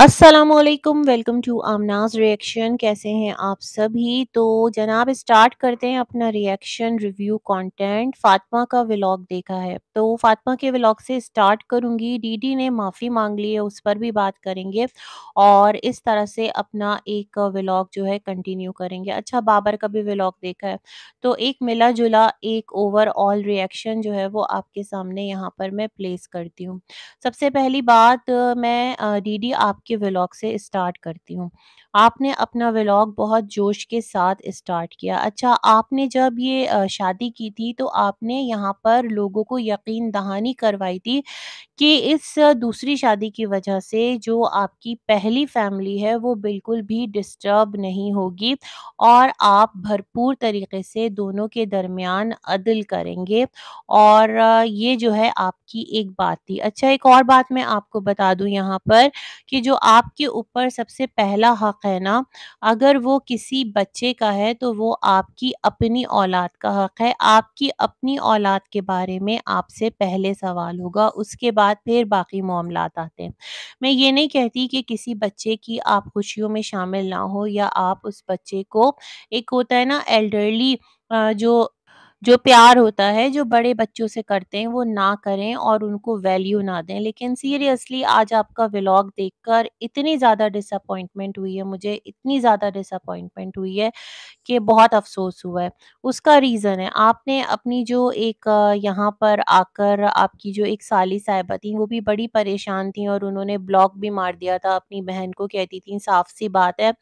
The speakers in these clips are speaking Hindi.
असलकम वेलकम टू आमनाज रिएक्शन कैसे हैं आप सभी तो जनाब स्टार्ट करते हैं अपना रिएक्शन रिव्यू कंटेंट फातिमा का व्लॉग देखा है तो फातिमा के व्लॉग से स्टार्ट करूंगी डीडी ने माफ़ी मांग ली है उस पर भी बात करेंगे और इस तरह से अपना एक व्लॉग जो है कंटिन्यू करेंगे अच्छा बाबर का भी व्लॉग देखा है तो एक मिला जुला एक ओवरऑल रिएक्शन जो है वो आपके सामने यहाँ पर मैं प्लेस करती हूँ सबसे पहली बात मैं डी डी आप आपके व्लॉग से स्टार्ट करती हूँ आपने अपना व्लॉग बहुत जोश के साथ स्टार्ट किया अच्छा आपने जब ये शादी की थी तो आपने यहाँ पर लोगों को यकीन दहानी करवाई थी कि इस दूसरी शादी की वजह से जो आपकी पहली फैमिली है वो बिल्कुल भी डिस्टर्ब नहीं होगी और आप भरपूर तरीके से दोनों के दरमियान अदल करेंगे और ये जो है आपकी एक बात थी अच्छा एक और बात मैं आपको बता दूँ यहाँ पर कि जो आपके ऊपर सबसे पहला हक हक है ना अगर वो किसी बच्चे का है तो वो आपकी अपनी औलाद का हक है आपकी अपनी औलाद के बारे में आपसे पहले सवाल होगा उसके बाद फिर बाकी मामला आते हैं मैं ये नहीं कहती कि किसी बच्चे की आप खुशियों में शामिल ना हो या आप उस बच्चे को एक होता है ना एल्डरली जो जो प्यार होता है जो बड़े बच्चों से करते हैं वो ना करें और उनको वैल्यू ना दें लेकिन सीरियसली आज आपका व्लॉग देखकर इतनी ज़्यादा डिसअपॉइंटमेंट हुई है मुझे इतनी ज़्यादा डिसअपॉइंटमेंट हुई है कि बहुत अफसोस हुआ है उसका रीज़न है आपने अपनी जो एक यहाँ पर आकर आपकी जो एक साली साहिबा थी वो भी बड़ी परेशान थी और उन्होंने ब्लॉक भी मार दिया था अपनी बहन को कहती थी साफ सी बात है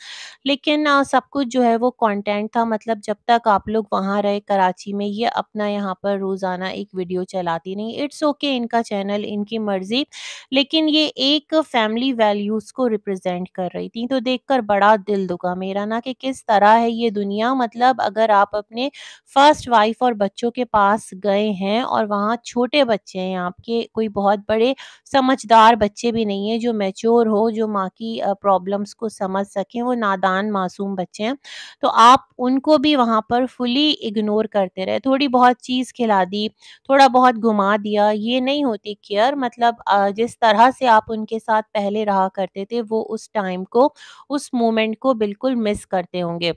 लेकिन सब कुछ जो है वो कॉन्टेंट था मतलब जब तक आप लोग वहाँ रहे कराची में ये अपना यहाँ पर रोज़ाना एक वीडियो चलाती नहीं इट्स ओके okay, इनका चैनल इनकी मर्ज़ी लेकिन ये एक फैमिली वैल्यूज़ को रिप्रेजेंट कर रही थी तो देखकर बड़ा दिल दुखा मेरा ना कि किस तरह है ये दुनिया मतलब अगर आप अपने फर्स्ट वाइफ और बच्चों के पास गए हैं और वहाँ छोटे बच्चे हैं आपके कोई बहुत बड़े समझदार बच्चे भी नहीं है जो मैच्योर हो जो माँ की प्रॉब्लम्स को समझ सकें वो नादान मासूम बच्चे हैं तो आप उनको भी वहाँ पर फुली इग्नोर करते रहे थोड़ी बहुत चीज़ खिला दी थोड़ा बहुत घुमा दिया ये नहीं होती केयर मतलब जिस तरह से आप उनके साथ पहले रहा करते थे वो उस टाइम को उस मोमेंट को बिल्कुल मिस करते होंगे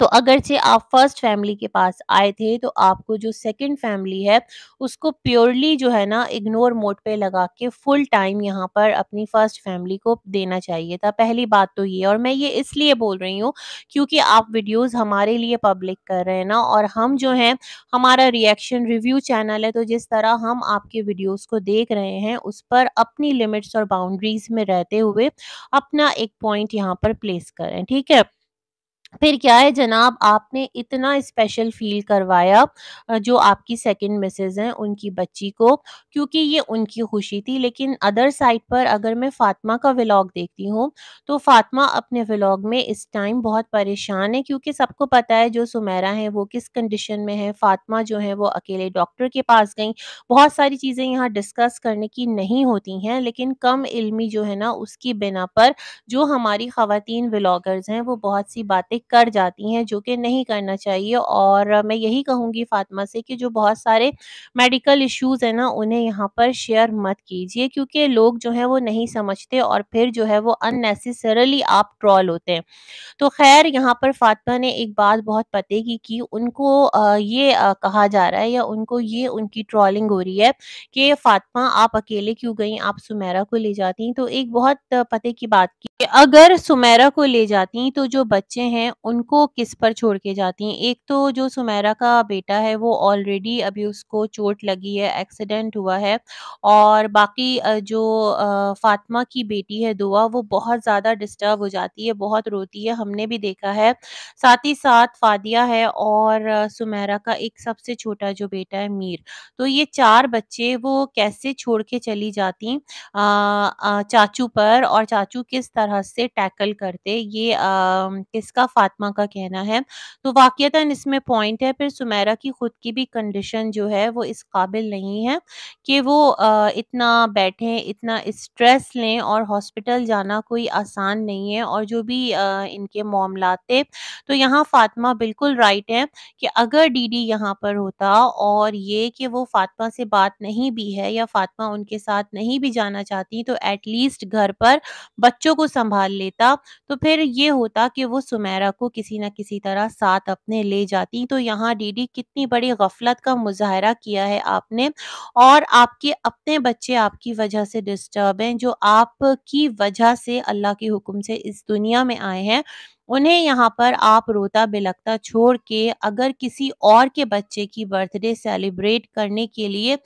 तो अगरचे आप फर्स्ट फैमिली के पास आए थे तो आपको जो सेकंड फैमिली है उसको प्योरली जो है ना इग्नोर मोड पे लगा के फुल टाइम यहाँ पर अपनी फर्स्ट फैमिली को देना चाहिए था पहली बात तो ये और मैं ये इसलिए बोल रही हूँ क्योंकि आप वीडियोस हमारे लिए पब्लिक कर रहे हैं ना और हम जो हैं हमारा रिएक्शन रिव्यू चैनल है तो जिस तरह हम आपके वीडियोज़ को देख रहे हैं उस पर अपनी लिमिट्स और बाउंड्रीज में रहते हुए अपना एक पॉइंट यहाँ पर प्लेस करें ठीक है फिर क्या है जनाब आपने इतना स्पेशल फील करवाया जो आपकी सेकंड मिसेज हैं उनकी बच्ची को क्योंकि ये उनकी खुशी थी लेकिन अदर साइड पर अगर मैं फातिमा का व्लॉग देखती हूँ तो फातिमा अपने व्लॉग में इस टाइम बहुत परेशान है क्योंकि सबको पता है जो सुमेरा है वो किस कंडीशन में है फातिमा जो है वो अकेले डॉक्टर के पास गई बहुत सारी चीज़ें यहाँ डिस्कस करने की नहीं होती हैं लेकिन कम इलमी जो है ना उसकी बिना पर जो हमारी खातन व्लागर्स हैं वो बहुत सी बातें कर जाती हैं जो कि नहीं करना चाहिए और मैं यही कहूँगी फातिमा से कि जो बहुत सारे मेडिकल इश्यूज हैं ना उन्हें यहाँ पर शेयर मत कीजिए क्योंकि लोग जो है वो नहीं समझते और फिर जो है वो अननेसेसरली आप ट्रॉल होते हैं तो खैर यहाँ पर फातिमा ने एक बात बहुत पते की की उनको ये कहा जा रहा है या उनको ये उनकी ट्रॉलिंग हो रही है कि फातिमा आप अकेले क्यों गई आप सुमेरा को ले जाती तो एक बहुत पते की बात की अगर सुमेरा को ले जाती तो जो बच्चे हैं उनको किस पर छोड़ के जाती हैं एक तो जो सुमेरा का बेटा है वो ऑलरेडी अभी उसको चोट लगी है एक्सीडेंट हुआ है और बाकी जो फातिमा की बेटी है दुआ वो बहुत ज़्यादा डिस्टर्ब हो जाती है बहुत रोती है हमने भी देखा है साथ ही साथ फादिया है और सुमेरा का एक सबसे छोटा जो बेटा है मीर तो ये चार बच्चे वो कैसे छोड़ के चली जाती चाचू पर और चाचू किस तरह से टैकल करते ये किसका फातिमा का कहना है तो वाक़ता इसमें पॉइंट है फिर सुमेरा की ख़ुद की भी कंडीशन जो है वो इस काबिल नहीं है कि वो इतना बैठें इतना स्ट्रेस लें और हॉस्पिटल जाना कोई आसान नहीं है और जो भी इनके मामला थे तो यहाँ फातिमा बिल्कुल राइट है कि अगर डीडी यहाँ पर होता और ये कि वो फातिमा से बात नहीं भी है या फातिमा उनके साथ नहीं भी जाना चाहती तो एटलीस्ट घर पर बच्चों को संभाल लेता तो फिर ये होता कि वो सुमेरा वगैरह को किसी न किसी तरह साथ अपने ले जाती तो यहाँ डीडी कितनी बड़ी गफलत का मुजाहरा किया है आपने और आपके अपने बच्चे आपकी वजह से डिस्टर्ब हैं जो आपकी वजह से अल्लाह के हुक्म से इस दुनिया में आए हैं उन्हें यहाँ पर आप रोता बिलकता छोड़ के अगर किसी और के बच्चे की बर्थडे सेलिब्रेट करने के लिए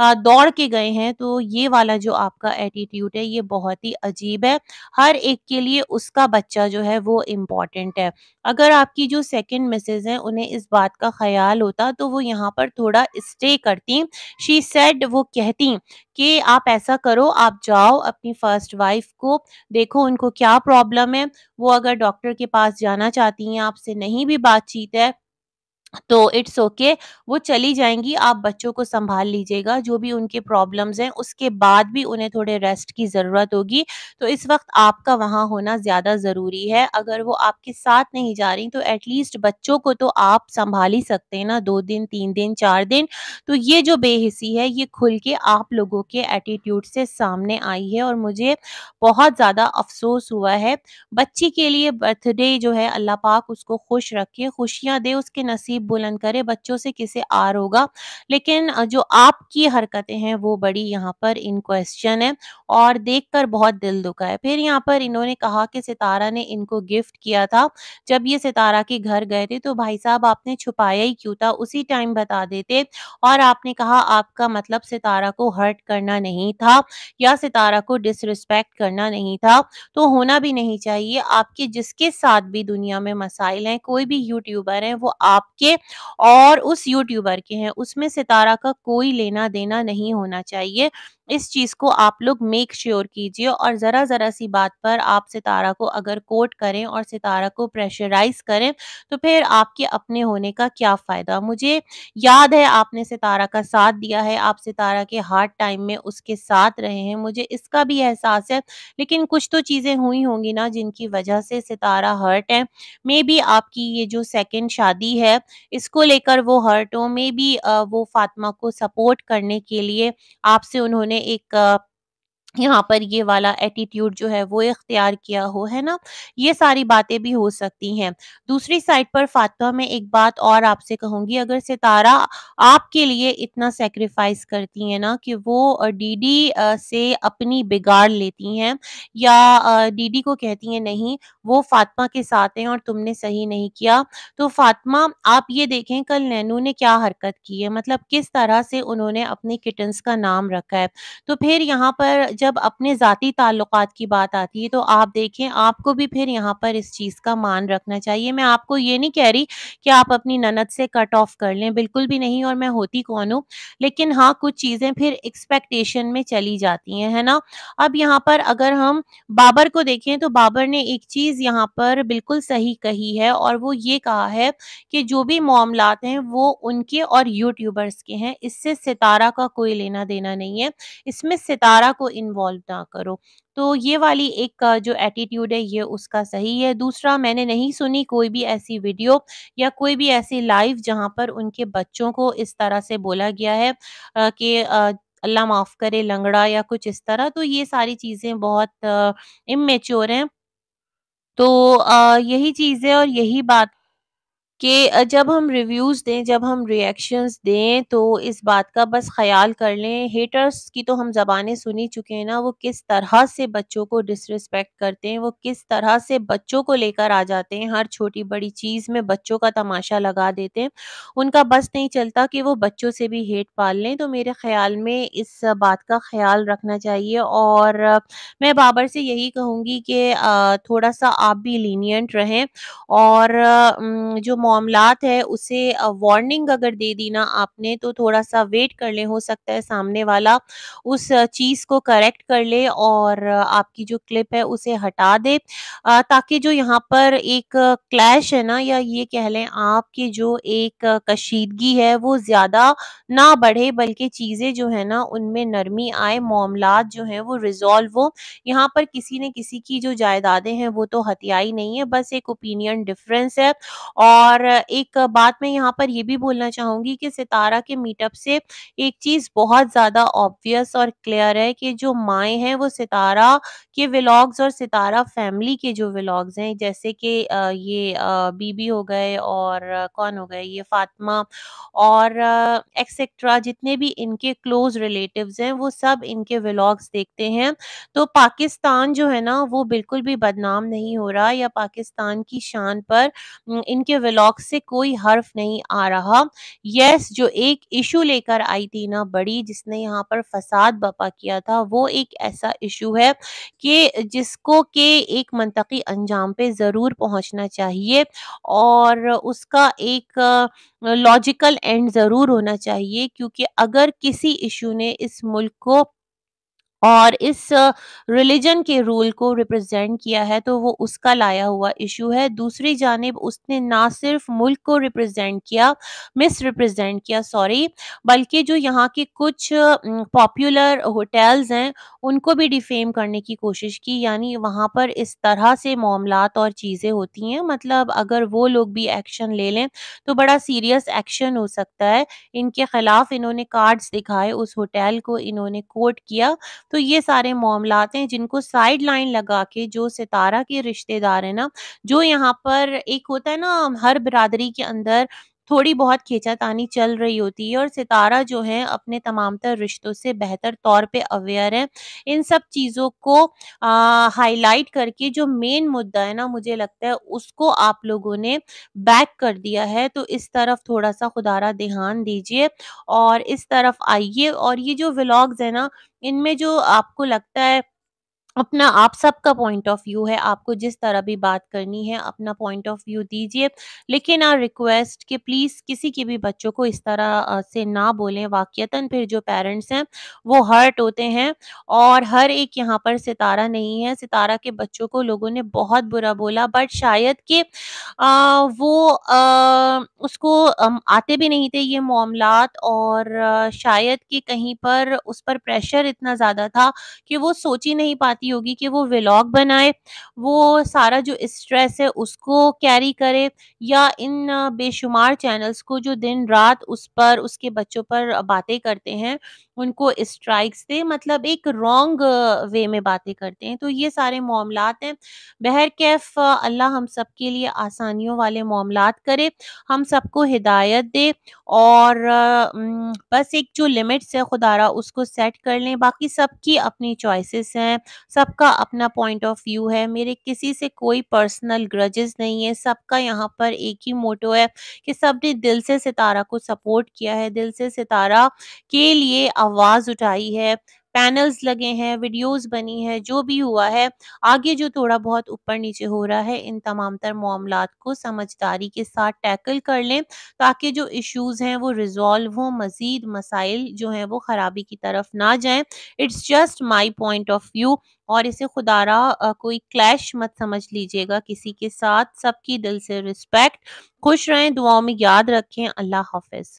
दौड़ के गए हैं तो ये वाला जो आपका एटीट्यूड है ये बहुत ही अजीब है हर एक के लिए उसका बच्चा जो है वो इम्पॉर्टेंट है अगर आपकी जो सेकेंड मिसेज हैं उन्हें इस बात का ख्याल होता तो वो यहाँ पर थोड़ा स्टे करती शी सेड वो कहती कि आप ऐसा करो आप जाओ अपनी फर्स्ट वाइफ को देखो उनको क्या प्रॉब्लम है वो अगर डॉक्टर के पास जाना चाहती हैं आपसे नहीं भी बातचीत है तो इट्स ओके okay, वो चली जाएंगी आप बच्चों को संभाल लीजिएगा जो भी उनके प्रॉब्लम्स हैं उसके बाद भी उन्हें थोड़े रेस्ट की ज़रूरत होगी तो इस वक्त आपका वहाँ होना ज़्यादा ज़रूरी है अगर वो आपके साथ नहीं जा रही तो एटलीस्ट बच्चों को तो आप संभाल ही सकते हैं ना दो दिन तीन दिन चार दिन तो ये जो बेहिसी है ये खुल के आप लोगों के एटीट्यूड से सामने आई है और मुझे बहुत ज़्यादा अफसोस हुआ है बच्ची के लिए बर्थडे जो है अल्लाह पाक उसको खुश रखे खुशियाँ दे उसके नसीब तारीफ बुलंद करे बच्चों से किसे आर होगा लेकिन जो आपकी हरकतें हैं वो बड़ी यहाँ पर इन क्वेश्चन है और देखकर बहुत दिल दुखा है फिर यहाँ पर इन्होंने कहा कि सितारा ने इनको गिफ्ट किया था जब ये सितारा के घर गए थे तो भाई साहब आपने छुपाया ही क्यों था उसी टाइम बता देते और आपने कहा आपका मतलब सितारा को हर्ट करना नहीं था या सितारा को डिसरिस्पेक्ट करना नहीं था तो होना भी नहीं चाहिए आपके जिसके साथ भी दुनिया में मसाइल हैं कोई भी यूट्यूबर है वो आपके के और उस यूट्यूबर के हैं उसमें सितारा का कोई लेना देना नहीं होना चाहिए इस चीज़ को आप लोग मेक श्योर कीजिए और ज़रा ज़रा सी बात पर आप सितारा को अगर कोट करें और सितारा को प्रेशराइज करें तो फिर आपके अपने होने का क्या फ़ायदा मुझे याद है आपने सितारा का साथ दिया है आप सितारा के हार्ड टाइम में उसके साथ रहे हैं मुझे इसका भी एहसास है लेकिन कुछ तो चीज़ें हुई होंगी ना जिनकी वजह से सितारा हर्ट है मे बी आपकी ये जो सेकेंड शादी है इसको लेकर वो हर्ट हो मे बी वो फातिमा को सपोर्ट करने के लिए आपसे उन्होंने एक यहाँ पर ये वाला एटीट्यूड जो है वो इख्तियार किया हो है ना ये सारी बातें भी हो सकती हैं दूसरी साइड पर फातवा में एक बात और आपसे कहूंगी अगर सितारा आपके लिए इतना सेक्रीफाइस करती है ना कि वो डीडी से अपनी बिगाड़ लेती हैं या डीडी को कहती हैं नहीं वो फातिमा के साथ हैं और तुमने सही नहीं किया तो फातिमा आप ये देखें कल नैनू ने क्या हरकत की है मतलब किस तरह से उन्होंने अपने किटन्स का नाम रखा है तो फिर यहाँ पर जब अपने ज़ाती ताल्लुक की बात आती है तो आप देखें आपको भी फिर यहाँ पर इस चीज़ का मान रखना चाहिए मैं आपको ये नहीं कह रही कि आप अपनी ननद से कट ऑफ कर लें बिल्कुल भी नहीं और मैं होती कौन हूँ लेकिन हाँ कुछ चीज़ें फिर एक्सपेक्टेशन में चली जाती हैं है ना अब यहाँ पर अगर हम बाबर को देखें तो बाबर ने एक चीज़ यहाँ पर बिल्कुल सही कही है और वो ये कहा है कि जो भी मामला हैं वो उनके और यूट्यूबर्स के हैं इससे सितारा का कोई लेना देना नहीं है इसमें सितारा को इन इन्वॉल्व ना करो तो ये वाली एक जो एटीट्यूड है ये उसका सही है दूसरा मैंने नहीं सुनी कोई भी ऐसी वीडियो या कोई भी ऐसी लाइव जहाँ पर उनके बच्चों को इस तरह से बोला गया है कि अल्लाह माफ़ करे लंगड़ा या कुछ इस तरह तो ये सारी चीज़ें बहुत इमेच्योर हैं तो यही चीज़ है और यही बात कि जब हम रिव्यूज़ दें, जब हम रिएक्शंस दें तो इस बात का बस ख़्याल कर लें हेटर्स की तो हम ज़बानें सुनी चुके हैं ना, वो किस तरह से बच्चों को डिसरिस्पेक्ट करते हैं, वो किस तरह से बच्चों को लेकर आ जाते हैं, हर छोटी-बड़ी चीज़ में बच्चों का तमाशा लगा देते हैं। उनका बस नहीं चलता कि वो बच्चों से भी हेट पाल लें, तो मेरे ख़्याल में इस बात का ख़्याल रखना चाहिए और मैं बाबर से यही कहूँगी कि थोड़ा-सा आप भी लीनियंट रहें और जो मामलात है उसे वार्निंग अगर दे दी ना आपने तो थोड़ा सा वेट कर ले हो सकता है सामने वाला उस चीज़ को करेक्ट कर ले और आपकी जो क्लिप है उसे हटा दे ताकि जो यहाँ पर एक क्लैश है ना या ये कह लें आपकी जो एक कशीदगी है वो ज़्यादा ना बढ़े बल्कि चीज़ें जो है ना उनमें नरमी आए मामला जो हैं वो रिजॉल्व हो यहाँ पर किसी ने किसी की जो जायदादें हैं वो तो हत्याई नहीं है बस एक ओपिनियन डिफरेंस है और और एक बात मैं यहाँ पर ये भी बोलना चाहूंगी कि सितारा के मीटअप से एक चीज बहुत ज्यादा ऑब्वियस और क्लियर है कि जो माए हैं वो सितारा के व्लॉग्स और सितारा फैमिली के जो व्लॉग्स हैं जैसे कि ये बीबी हो गए और कौन हो गए ये फातिमा और एक्सेट्रा जितने भी इनके क्लोज रिलेटिव हैं वो सब इनके व्लॉग्स देखते हैं तो पाकिस्तान जो है ना वो बिल्कुल भी बदनाम नहीं हो रहा या पाकिस्तान की शान पर इनके व्लॉग टॉक से कोई हर्फ नहीं आ रहा यस जो एक इशू लेकर आई थी ना बड़ी जिसने यहाँ पर फसाद बपा किया था वो एक ऐसा इशू है कि जिसको के एक मनतकी अंजाम पे ज़रूर पहुंचना चाहिए और उसका एक लॉजिकल एंड ज़रूर होना चाहिए क्योंकि अगर किसी इशू ने इस मुल्क को और इस रिलीजन के रूल को रिप्रेजेंट किया है तो वो उसका लाया हुआ इशू है दूसरी जानब उसने ना सिर्फ मुल्क को रिप्रेजेंट किया मिस रिप्रेजेंट किया सॉरी बल्कि जो यहाँ के कुछ पॉपुलर होटल्स हैं उनको भी डिफेम करने की कोशिश की यानी वहाँ पर इस तरह से मामला और चीज़ें होती हैं मतलब अगर वो लोग भी एक्शन ले लें तो बड़ा सीरियस एक्शन हो सकता है इनके खिलाफ इन्होंने कार्ड्स दिखाए उस होटल को इन्होंने कोट किया तो ये सारे मामलाते हैं जिनको साइड लाइन लगा के जो सितारा के रिश्तेदार है ना जो यहाँ पर एक होता है ना हर बरदरी के अंदर थोड़ी बहुत खींचातानी चल रही होती है और सितारा जो है अपने तमाम तर रिश्तों से बेहतर तौर पे अवेयर है इन सब चीज़ों को हाईलाइट करके जो मेन मुद्दा है ना मुझे लगता है उसको आप लोगों ने बैक कर दिया है तो इस तरफ थोड़ा सा खुदारा ध्यान दीजिए और इस तरफ आइए और ये जो व्लॉग्स है ना इनमें जो आपको लगता है अपना आप सबका पॉइंट ऑफ व्यू है आपको जिस तरह भी बात करनी है अपना पॉइंट ऑफ व्यू दीजिए लेकिन आ रिक्वेस्ट कि प्लीज़ किसी के भी बच्चों को इस तरह से ना बोलें वाक़ता फिर जो पेरेंट्स हैं वो हर्ट होते हैं और हर एक यहाँ पर सितारा नहीं है सितारा के बच्चों को लोगों ने बहुत बुरा बोला बट शायद कि वो आ, उसको आते भी नहीं थे ये मामला और शायद कि कहीं पर उस पर प्रेशर इतना ज़्यादा था कि वो सोच ही नहीं पाती की होगी कि वो व्लॉग बनाए वो सारा जो स्ट्रेस है उसको कैरी करे या इन बेशुमार चैनल्स को जो दिन रात उस पर उसके बच्चों पर बातें करते हैं उनको स्ट्राइक्स दे मतलब एक रॉन्ग वे में बातें करते हैं तो ये सारे मामला हैं बहर कैफ अल्लाह हम सब के लिए आसानियों वाले मामला करे हम सबको हिदायत दे और बस एक जो लिमिट्स है खुदारा उसको सेट कर लें बाकी सबकी अपनी चॉइसेस हैं सबका अपना पॉइंट ऑफ व्यू है मेरे किसी से कोई पर्सनल ग्रजेस नहीं है सबका यहाँ पर एक ही मोटो है कि सब ने दिल से सितारा को सपोर्ट किया है दिल से सितारा के लिए आवाज़ उठाई है पैनल्स लगे हैं वीडियोस बनी है जो भी हुआ है आगे जो थोड़ा बहुत ऊपर नीचे हो रहा है इन तमाम तर मामला को समझदारी के साथ टैकल कर लें ताकि जो इश्यूज़ हैं वो रिजॉल्व हों मज़ीद मसाइल जो हैं वो ख़राबी की तरफ ना जाएं it's just my point of view और इसे खुदारा कोई क्लैश मत समझ लीजिएगा किसी के साथ सबकी दिल से रिस्पेक्ट खुश रहें दुआओं में याद रखें अल्लाह हाफिज